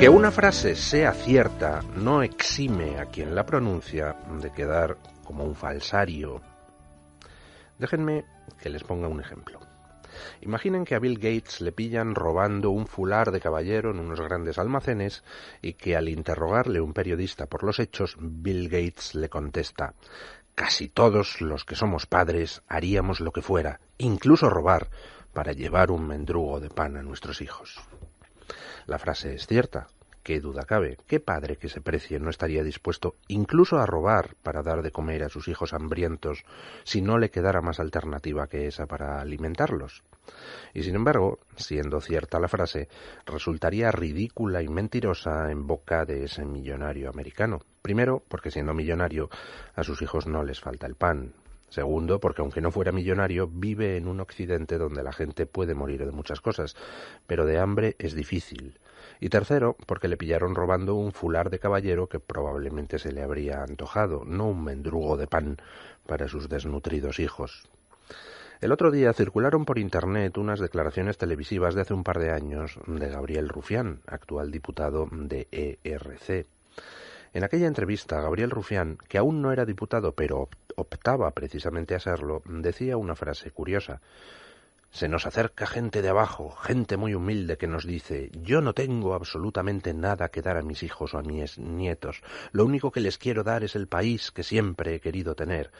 Que una frase sea cierta no exime a quien la pronuncia de quedar como un falsario. Déjenme que les ponga un ejemplo. Imaginen que a Bill Gates le pillan robando un fular de caballero en unos grandes almacenes y que al interrogarle un periodista por los hechos, Bill Gates le contesta Casi todos los que somos padres haríamos lo que fuera, incluso robar, para llevar un mendrugo de pan a nuestros hijos. La frase es cierta. ¿Qué duda cabe? ¿Qué padre que se precie no estaría dispuesto incluso a robar para dar de comer a sus hijos hambrientos si no le quedara más alternativa que esa para alimentarlos? Y sin embargo, siendo cierta la frase, resultaría ridícula y mentirosa en boca de ese millonario americano. Primero, porque siendo millonario, a sus hijos no les falta el pan. Segundo, porque aunque no fuera millonario, vive en un occidente donde la gente puede morir de muchas cosas, pero de hambre es difícil. Y tercero, porque le pillaron robando un fular de caballero que probablemente se le habría antojado, no un mendrugo de pan para sus desnutridos hijos. El otro día circularon por Internet unas declaraciones televisivas de hace un par de años de Gabriel Rufián, actual diputado de ERC. En aquella entrevista, Gabriel Rufián, que aún no era diputado pero optaba precisamente a serlo, decía una frase curiosa. Se nos acerca gente de abajo, gente muy humilde que nos dice yo no tengo absolutamente nada que dar a mis hijos o a mis nietos. Lo único que les quiero dar es el país que siempre he querido tener.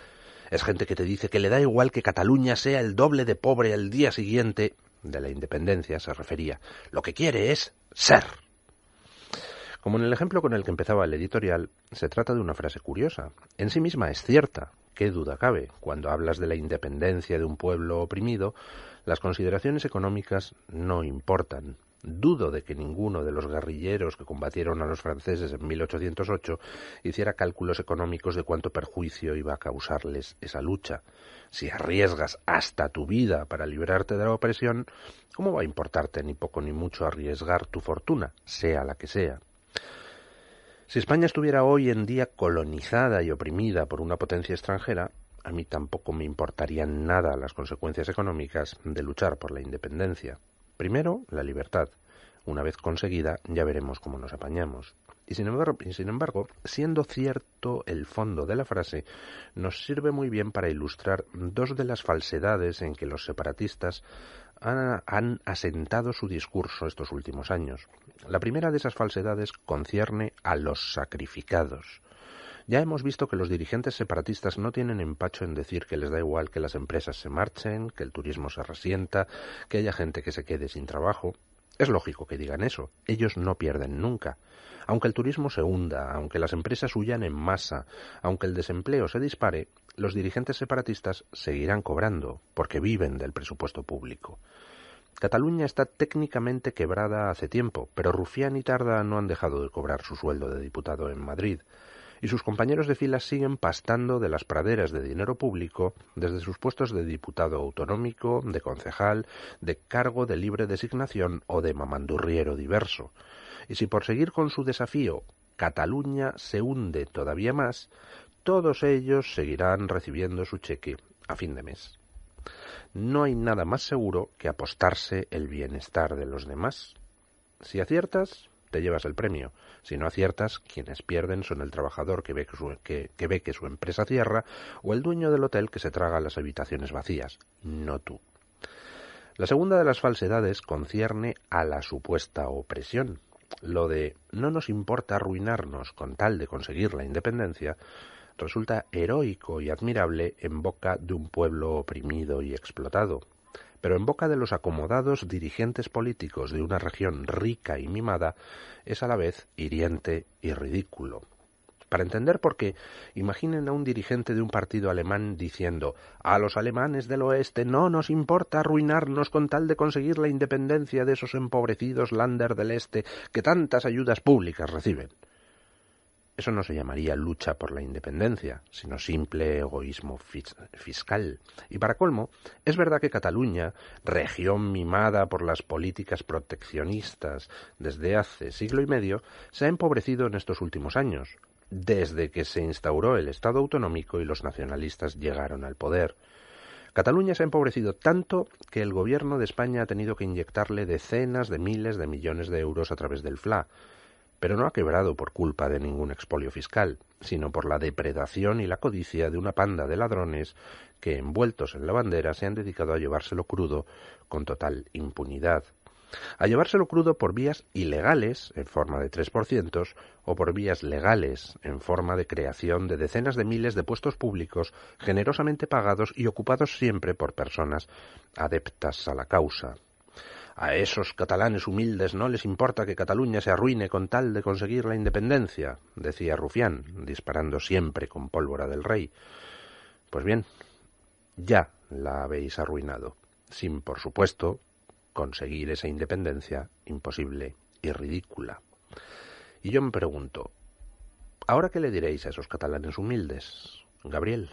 Es gente que te dice que le da igual que Cataluña sea el doble de pobre al día siguiente de la independencia, se refería. Lo que quiere es ser. Como en el ejemplo con el que empezaba el editorial, se trata de una frase curiosa. En sí misma es cierta, qué duda cabe, cuando hablas de la independencia de un pueblo oprimido, las consideraciones económicas no importan. Dudo de que ninguno de los guerrilleros que combatieron a los franceses en 1808 hiciera cálculos económicos de cuánto perjuicio iba a causarles esa lucha. Si arriesgas hasta tu vida para librarte de la opresión, ¿cómo va a importarte ni poco ni mucho arriesgar tu fortuna, sea la que sea? Si España estuviera hoy en día colonizada y oprimida por una potencia extranjera, a mí tampoco me importarían nada las consecuencias económicas de luchar por la independencia. Primero, la libertad. Una vez conseguida, ya veremos cómo nos apañamos. Y sin, embargo, sin embargo, siendo cierto el fondo de la frase, nos sirve muy bien para ilustrar dos de las falsedades en que los separatistas han, asentado su discurso estos últimos años. La primera de esas falsedades concierne a los sacrificados. Ya hemos visto que los dirigentes separatistas no tienen empacho en decir que les da igual que las empresas se marchen, que el turismo se resienta, que haya gente que se quede sin trabajo. Es lógico que digan eso, ellos no pierden nunca. Aunque el turismo se hunda, aunque las empresas huyan en masa, aunque el desempleo se dispare, los dirigentes separatistas seguirán cobrando, porque viven del presupuesto público. Cataluña está técnicamente quebrada hace tiempo, pero Rufián y Tarda no han dejado de cobrar su sueldo de diputado en Madrid y sus compañeros de fila siguen pastando de las praderas de dinero público desde sus puestos de diputado autonómico, de concejal, de cargo de libre designación o de mamandurriero diverso. Y si por seguir con su desafío Cataluña se hunde todavía más, todos ellos seguirán recibiendo su cheque a fin de mes. No hay nada más seguro que apostarse el bienestar de los demás. Si aciertas, te llevas el premio. Si no aciertas, quienes pierden son el trabajador que ve que, su, empresa cierra o el dueño del hotel que se traga las habitaciones vacías, no tú. La segunda de las falsedades concierne a la supuesta opresión. Lo de no nos importa arruinarnos con tal de conseguir la independencia resulta heroico y admirable en boca de un pueblo oprimido y explotado, pero en boca de los acomodados dirigentes políticos de una región rica y mimada, es a la vez hiriente y ridículo. Para entender por qué, imaginen a un dirigente de un partido alemán diciendo a los alemanes del oeste no nos importa arruinarnos con tal de conseguir la independencia de esos empobrecidos lander del este que tantas ayudas públicas reciben. Eso no se llamaría lucha por la independencia, sino simple egoísmo fiscal. Y para colmo, es verdad que Cataluña, región mimada por las políticas proteccionistas desde hace siglo y medio, se ha empobrecido en estos últimos años, desde que se instauró el Estado autonómico y los nacionalistas llegaron al poder. Cataluña se ha empobrecido tanto que el gobierno de España ha tenido que inyectarle decenas de miles de millones de euros a través del FLA, pero no ha quebrado por culpa de ningún expolio fiscal, sino por la depredación y la codicia de una panda de ladrones que, envueltos en la bandera, se han dedicado a llevárselo crudo con total impunidad. A llevárselo crudo por vías ilegales, en forma de 3%, o por vías legales, en forma de creación de decenas de miles de puestos públicos generosamente pagados y ocupados siempre por personas adeptas a la causa. A esos catalanes humildes no les importa que Cataluña se arruine con tal de conseguir la independencia, decía Rufián, disparando siempre con pólvora del rey. Pues bien, ya la habéis arruinado, sin, por supuesto, conseguir esa independencia imposible y ridícula. Y yo me pregunto, ¿ahora qué le diréis a esos catalanes humildes, Gabriel?